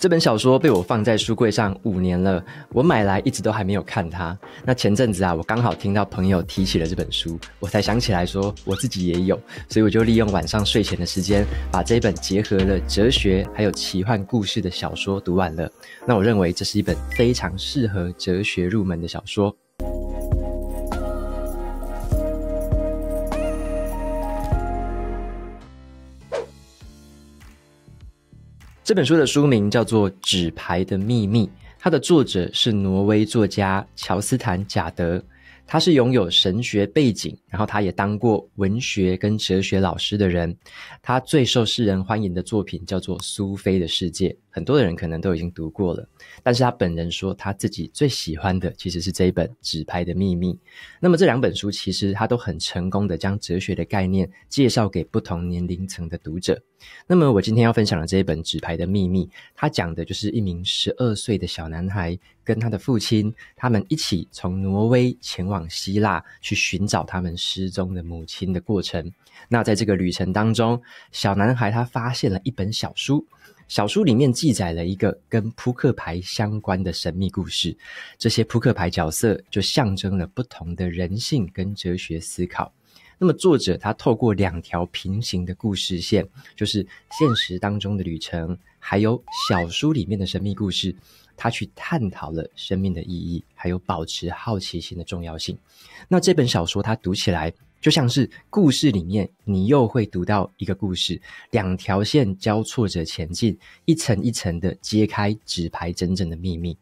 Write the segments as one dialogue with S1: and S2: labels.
S1: 这本小说被我放在书柜上五年了，我买来一直都还没有看它。那前阵子啊，我刚好听到朋友提起了这本书，我才想起来说我自己也有，所以我就利用晚上睡前的时间，把这本结合了哲学还有奇幻故事的小说读完了。那我认为这是一本非常适合哲学入门的小说。这本书的书名叫做《纸牌的秘密》，它的作者是挪威作家乔斯坦·贾德。他是拥有神学背景，然后他也当过文学跟哲学老师的人。他最受世人欢迎的作品叫做《苏菲的世界》，很多的人可能都已经读过了。但是他本人说，他自己最喜欢的其实是这一本《纸牌的秘密》。那么这两本书其实他都很成功的将哲学的概念介绍给不同年龄层的读者。那么我今天要分享的这一本《纸牌的秘密》，它讲的就是一名十二岁的小男孩跟他的父亲，他们一起从挪威前往。希腊去寻找他们失踪的母亲的过程。那在这个旅程当中，小男孩他发现了一本小书，小书里面记载了一个跟扑克牌相关的神秘故事。这些扑克牌角色就象征了不同的人性跟哲学思考。那么，作者他透过两条平行的故事线，就是现实当中的旅程，还有小书里面的神秘故事。他去探讨了生命的意义，还有保持好奇心的重要性。那这本小说，它读起来就像是故事里面，你又会读到一个故事，两条线交错着前进，一层一层的揭开纸牌整整的秘密。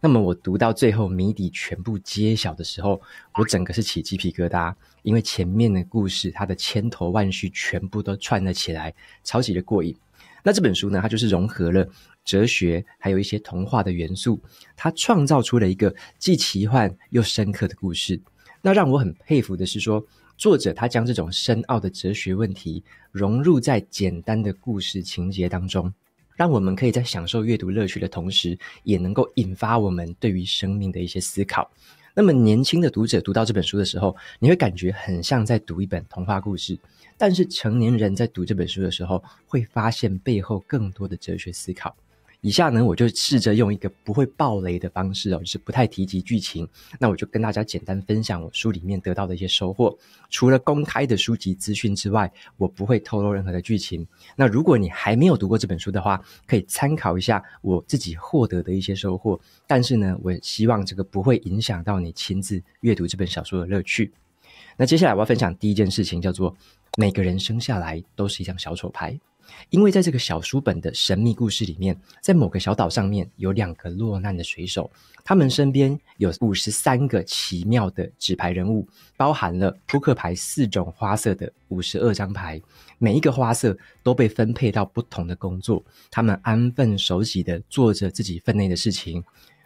S1: 那么我读到最后谜底全部揭晓的时候，我整个是起鸡皮疙瘩，因为前面的故事它的千头万绪全部都串了起来，超级的过瘾。那这本书呢，它就是融合了哲学，还有一些童话的元素，它创造出了一个既奇幻又深刻的故事。那让我很佩服的是，说作者他将这种深奥的哲学问题融入在简单的故事情节当中，让我们可以在享受阅读乐趣的同时，也能够引发我们对于生命的一些思考。那么年轻的读者读到这本书的时候，你会感觉很像在读一本童话故事，但是成年人在读这本书的时候，会发现背后更多的哲学思考。以下呢，我就试着用一个不会爆雷的方式哦，就是不太提及剧情。那我就跟大家简单分享我书里面得到的一些收获。除了公开的书籍资讯之外，我不会透露任何的剧情。那如果你还没有读过这本书的话，可以参考一下我自己获得的一些收获。但是呢，我希望这个不会影响到你亲自阅读这本小说的乐趣。那接下来我要分享第一件事情，叫做每个人生下来都是一张小丑牌。因为在这个小书本的神秘故事里面，在某个小岛上面有两个落难的水手，他们身边有五十三个奇妙的纸牌人物，包含了扑克牌四种花色的五十二张牌，每一个花色都被分配到不同的工作，他们安分守己的做着自己分内的事情。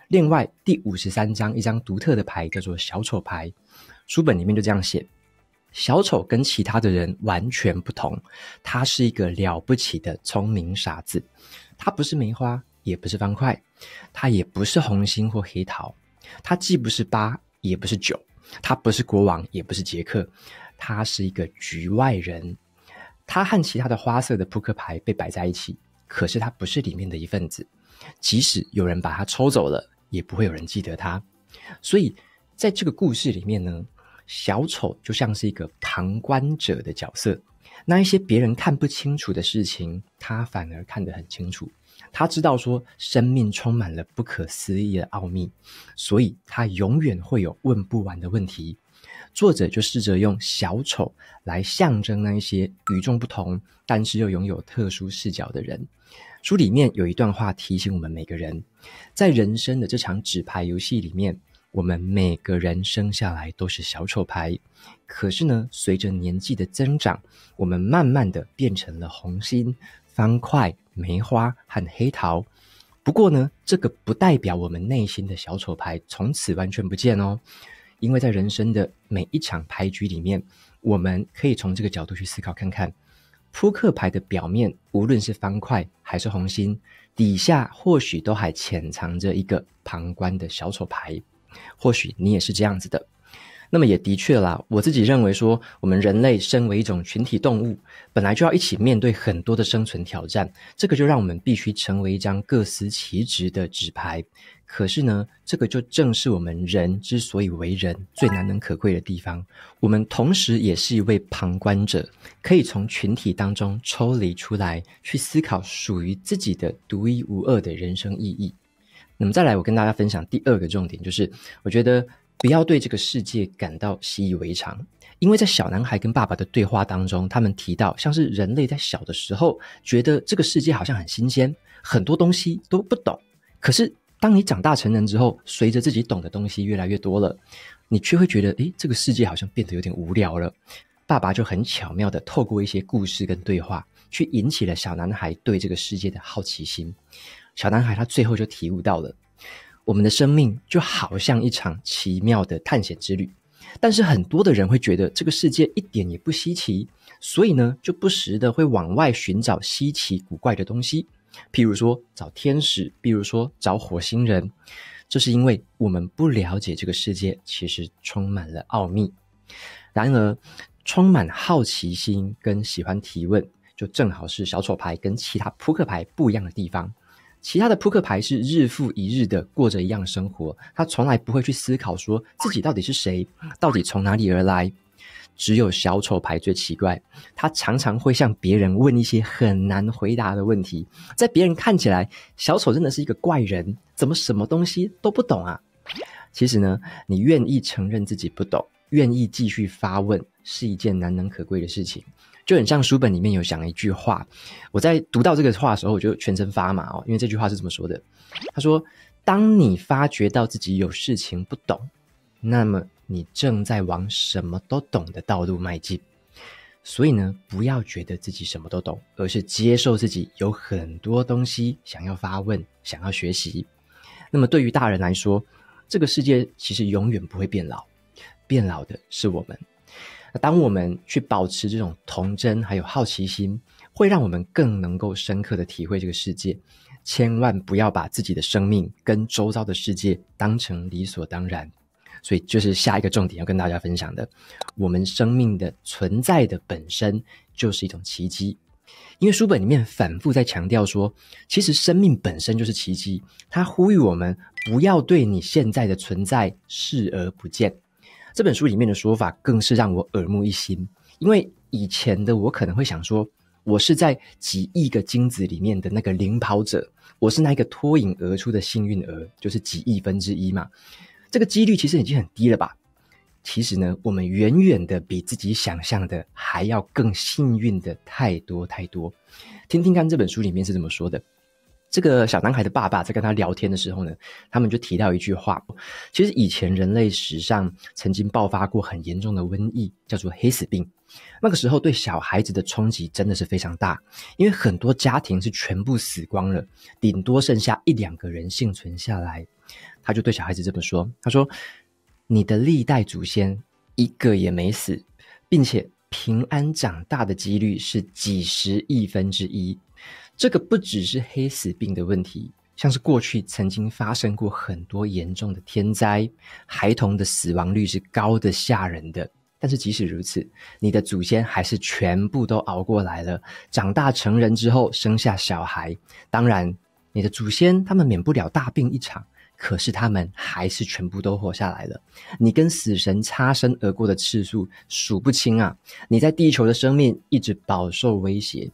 S1: 另外第五十三张一张独特的牌叫做小丑牌，书本里面就这样写。小丑跟其他的人完全不同，他是一个了不起的聪明傻子。他不是梅花，也不是方块，他也不是红心或黑桃，他既不是八，也不是九，他不是国王，也不是杰克，他是一个局外人。他和其他的花色的扑克牌被摆在一起，可是他不是里面的一份子。即使有人把他抽走了，也不会有人记得他。所以，在这个故事里面呢。小丑就像是一个旁观者的角色，那一些别人看不清楚的事情，他反而看得很清楚。他知道说，生命充满了不可思议的奥秘，所以他永远会有问不完的问题。作者就试着用小丑来象征那一些与众不同，但是又拥有特殊视角的人。书里面有一段话提醒我们每个人，在人生的这场纸牌游戏里面。我们每个人生下来都是小丑牌，可是呢，随着年纪的增长，我们慢慢的变成了红心、方块、梅花和黑桃。不过呢，这个不代表我们内心的小丑牌从此完全不见哦。因为在人生的每一场牌局里面，我们可以从这个角度去思考看看：扑克牌的表面，无论是方块还是红心，底下或许都还潜藏着一个旁观的小丑牌。或许你也是这样子的，那么也的确啦。我自己认为说，我们人类身为一种群体动物，本来就要一起面对很多的生存挑战，这个就让我们必须成为一张各司其职的纸牌。可是呢，这个就正是我们人之所以为人最难能可贵的地方。我们同时也是一位旁观者，可以从群体当中抽离出来，去思考属于自己的独一无二的人生意义。那么再来，我跟大家分享第二个重点，就是我觉得不要对这个世界感到习以为常，因为在小男孩跟爸爸的对话当中，他们提到像是人类在小的时候觉得这个世界好像很新鲜，很多东西都不懂。可是当你长大成人之后，随着自己懂的东西越来越多了，你却会觉得，诶，这个世界好像变得有点无聊了。爸爸就很巧妙的透过一些故事跟对话，去引起了小男孩对这个世界的好奇心。小男孩他最后就体悟到了，我们的生命就好像一场奇妙的探险之旅。但是很多的人会觉得这个世界一点也不稀奇，所以呢就不时的会往外寻找稀奇古怪的东西，譬如说找天使，譬如说找火星人。这是因为我们不了解这个世界其实充满了奥秘。然而，充满好奇心跟喜欢提问，就正好是小丑牌跟其他扑克牌不一样的地方。其他的扑克牌是日复一日的过着一样的生活，他从来不会去思考说自己到底是谁，到底从哪里而来。只有小丑牌最奇怪，他常常会向别人问一些很难回答的问题。在别人看起来，小丑真的是一个怪人，怎么什么东西都不懂啊？其实呢，你愿意承认自己不懂，愿意继续发问，是一件难能可贵的事情。就很像书本里面有讲一句话，我在读到这个话的时候，我就全身发麻哦，因为这句话是怎么说的？他说：“当你发觉到自己有事情不懂，那么你正在往什么都懂的道路迈进。所以呢，不要觉得自己什么都懂，而是接受自己有很多东西想要发问、想要学习。那么对于大人来说，这个世界其实永远不会变老，变老的是我们。”那当我们去保持这种童真，还有好奇心，会让我们更能够深刻的体会这个世界。千万不要把自己的生命跟周遭的世界当成理所当然。所以，就是下一个重点要跟大家分享的：我们生命的存在的本身就是一种奇迹。因为书本里面反复在强调说，其实生命本身就是奇迹。它呼吁我们不要对你现在的存在视而不见。这本书里面的说法更是让我耳目一新，因为以前的我可能会想说，我是在几亿个精子里面的那个领跑者，我是那一个脱颖而出的幸运儿，就是几亿分之一嘛，这个几率其实已经很低了吧？其实呢，我们远远的比自己想象的还要更幸运的太多太多。听听看这本书里面是怎么说的。这个小男孩的爸爸在跟他聊天的时候呢，他们就提到一句话：，其实以前人类史上曾经爆发过很严重的瘟疫，叫做黑死病。那个时候对小孩子的冲击真的是非常大，因为很多家庭是全部死光了，顶多剩下一两个人幸存下来。他就对小孩子这么说：，他说，你的历代祖先一个也没死，并且平安长大的几率是几十亿分之一。这个不只是黑死病的问题，像是过去曾经发生过很多严重的天灾，孩童的死亡率是高的吓人的。但是即使如此，你的祖先还是全部都熬过来了，长大成人之后生下小孩。当然，你的祖先他们免不了大病一场，可是他们还是全部都活下来了。你跟死神擦身而过的次数数不清啊！你在地球的生命一直饱受威胁。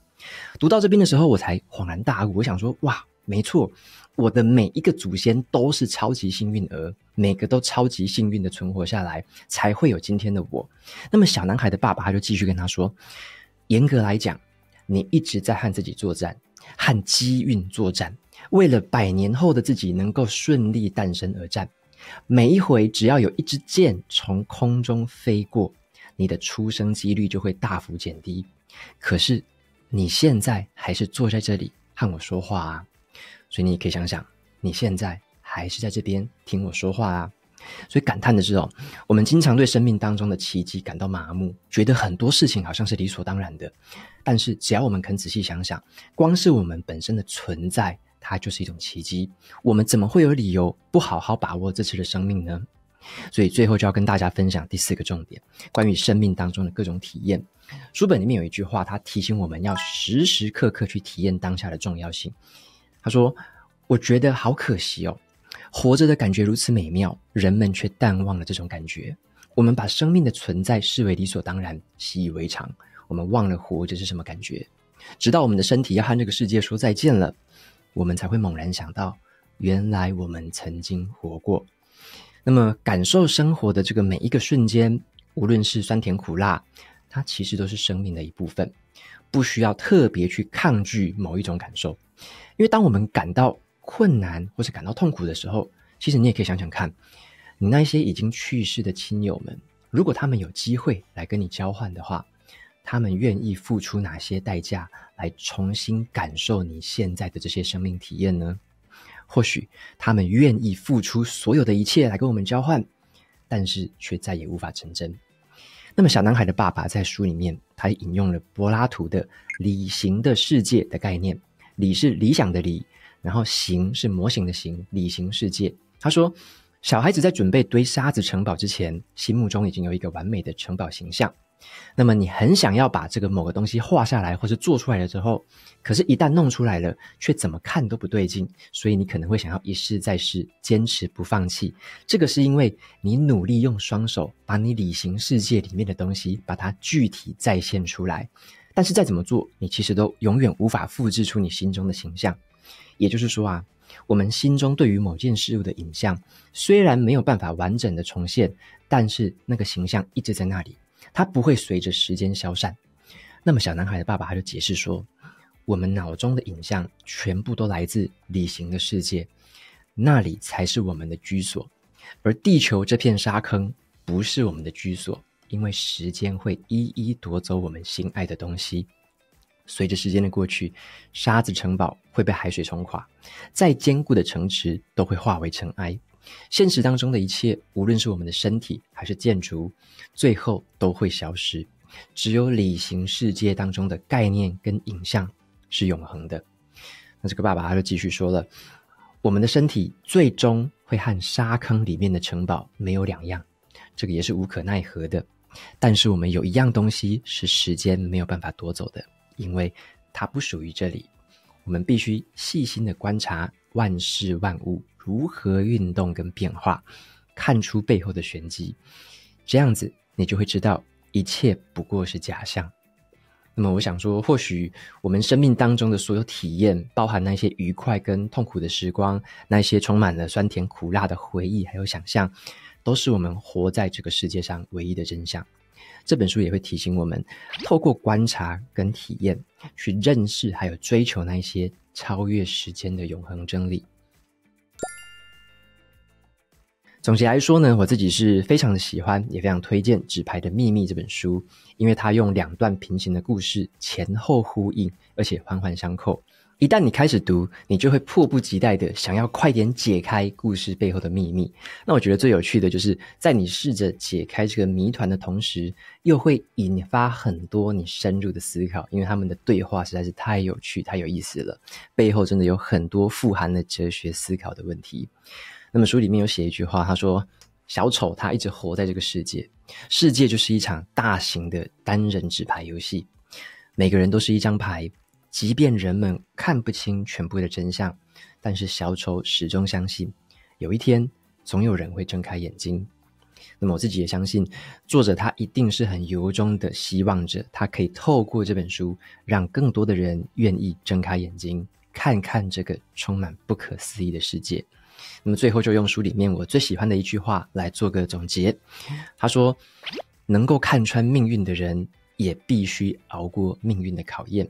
S1: 读到这边的时候，我才恍然大悟。我想说，哇，没错，我的每一个祖先都是超级幸运儿，每个都超级幸运的存活下来，才会有今天的我。那么小男孩的爸爸他就继续跟他说：“严格来讲，你一直在和自己作战，和机运作战，为了百年后的自己能够顺利诞生而战。每一回只要有一支箭从空中飞过，你的出生几率就会大幅减低。可是。”你现在还是坐在这里和我说话啊，所以你也可以想想，你现在还是在这边听我说话啊。所以感叹的是哦，我们经常对生命当中的奇迹感到麻木，觉得很多事情好像是理所当然的。但是只要我们肯仔细想想，光是我们本身的存在，它就是一种奇迹。我们怎么会有理由不好好把握这次的生命呢？所以最后就要跟大家分享第四个重点，关于生命当中的各种体验。书本里面有一句话，它提醒我们要时时刻刻去体验当下的重要性。他说：“我觉得好可惜哦，活着的感觉如此美妙，人们却淡忘了这种感觉。我们把生命的存在视为理所当然，习以为常。我们忘了活着是什么感觉，直到我们的身体要和这个世界说再见了，我们才会猛然想到，原来我们曾经活过。”那么，感受生活的这个每一个瞬间，无论是酸甜苦辣，它其实都是生命的一部分，不需要特别去抗拒某一种感受。因为当我们感到困难或者感到痛苦的时候，其实你也可以想想看，你那些已经去世的亲友们，如果他们有机会来跟你交换的话，他们愿意付出哪些代价来重新感受你现在的这些生命体验呢？或许他们愿意付出所有的一切来跟我们交换，但是却再也无法成真。那么小男孩的爸爸在书里面，他引用了柏拉图的“理型的世界”的概念，理是理想的理，然后形是模型的形，理型世界。他说，小孩子在准备堆沙子城堡之前，心目中已经有一个完美的城堡形象。那么你很想要把这个某个东西画下来，或是做出来了之后，可是，一旦弄出来了，却怎么看都不对劲，所以你可能会想要一试再试，坚持不放弃。这个是因为你努力用双手把你理行世界里面的东西，把它具体再现出来。但是再怎么做，你其实都永远无法复制出你心中的形象。也就是说啊，我们心中对于某件事物的影像，虽然没有办法完整的重现，但是那个形象一直在那里。它不会随着时间消散。那么，小男孩的爸爸他就解释说：“我们脑中的影像全部都来自旅行的世界，那里才是我们的居所。而地球这片沙坑不是我们的居所，因为时间会一一夺走我们心爱的东西。随着时间的过去，沙子城堡会被海水冲垮，再坚固的城池都会化为尘埃。”现实当中的一切，无论是我们的身体还是建筑，最后都会消失。只有理性世界当中的概念跟影像是永恒的。那这个爸爸他就继续说了：我们的身体最终会和沙坑里面的城堡没有两样，这个也是无可奈何的。但是我们有一样东西是时间没有办法夺走的，因为它不属于这里。我们必须细心的观察万事万物。如何运动跟变化，看出背后的玄机，这样子你就会知道一切不过是假象。那么我想说，或许我们生命当中的所有体验，包含那些愉快跟痛苦的时光，那些充满了酸甜苦辣的回忆，还有想象，都是我们活在这个世界上唯一的真相。这本书也会提醒我们，透过观察跟体验去认识，还有追求那些超越时间的永恒真理。总结来说呢，我自己是非常的喜欢，也非常推荐《纸牌的秘密》这本书，因为它用两段平行的故事前后呼应，而且环环相扣。一旦你开始读，你就会迫不及待的想要快点解开故事背后的秘密。那我觉得最有趣的就是，在你试着解开这个谜团的同时，又会引发很多你深入的思考，因为他们的对话实在是太有趣、太有意思了，背后真的有很多富含了哲学思考的问题。那么书里面有写一句话，他说：“小丑他一直活在这个世界，世界就是一场大型的单人纸牌游戏，每个人都是一张牌。即便人们看不清全部的真相，但是小丑始终相信，有一天总有人会睁开眼睛。”那么我自己也相信，作者他一定是很由衷的希望着他可以透过这本书，让更多的人愿意睁开眼睛，看看这个充满不可思议的世界。那么最后就用书里面我最喜欢的一句话来做个总结，他说：“能够看穿命运的人，也必须熬过命运的考验。”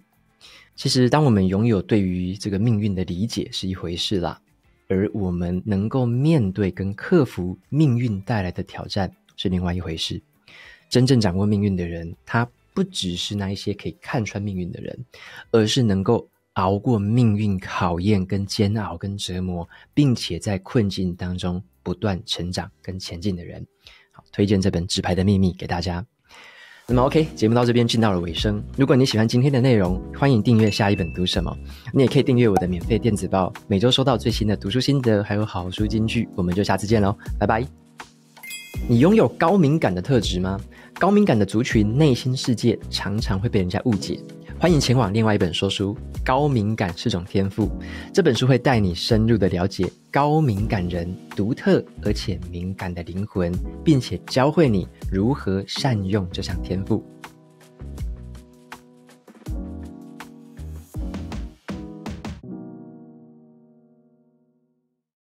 S1: 其实，当我们拥有对于这个命运的理解是一回事啦，而我们能够面对跟克服命运带来的挑战是另外一回事。真正掌握命运的人，他不只是那一些可以看穿命运的人，而是能够。熬过命运考验、跟煎熬、跟折磨，并且在困境当中不断成长跟前进的人，好，推荐这本《纸牌的秘密》给大家。那么，OK，节目到这边进到了尾声。如果你喜欢今天的内容，欢迎订阅下一本读什么。你也可以订阅我的免费电子报，每周收到最新的读书心得还有好书金句。我们就下次见喽，拜拜。你拥有高敏感的特质吗？高敏感的族群内心世界常常会被人家误解。欢迎前往另外一本说书，《高敏感是种天赋》这本书会带你深入的了解高敏感人独特而且敏感的灵魂，并且教会你如何善用这项天赋。